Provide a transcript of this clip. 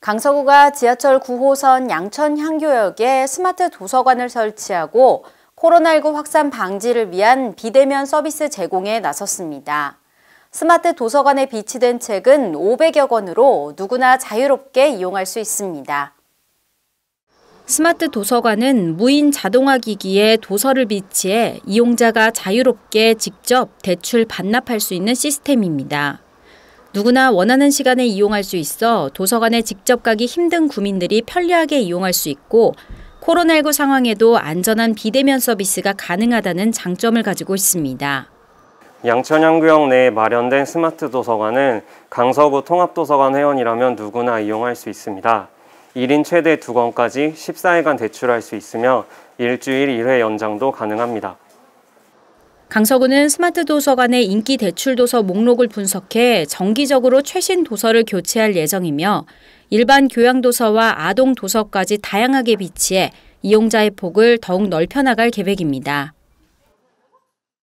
강서구가 지하철 9호선 양천향교역에 스마트 도서관을 설치하고 코로나19 확산 방지를 위한 비대면 서비스 제공에 나섰습니다. 스마트 도서관에 비치된 책은 500여 권으로 누구나 자유롭게 이용할 수 있습니다. 스마트 도서관은 무인 자동화 기기에 도서를 비치해 이용자가 자유롭게 직접 대출 반납할 수 있는 시스템입니다. 누구나 원하는 시간에 이용할 수 있어 도서관에 직접 가기 힘든 구민들이 편리하게 이용할 수 있고 코로나19 상황에도 안전한 비대면 서비스가 가능하다는 장점을 가지고 있습니다. 양천향구역 내에 마련된 스마트 도서관은 강서구 통합도서관 회원이라면 누구나 이용할 수 있습니다. 1인 최대 2권까지 14일간 대출할 수 있으며 일주일 1회 연장도 가능합니다. 강서구는 스마트 도서관의 인기 대출 도서 목록을 분석해 정기적으로 최신 도서를 교체할 예정이며 일반 교양 도서와 아동 도서까지 다양하게 비치해 이용자의 폭을 더욱 넓혀나갈 계획입니다.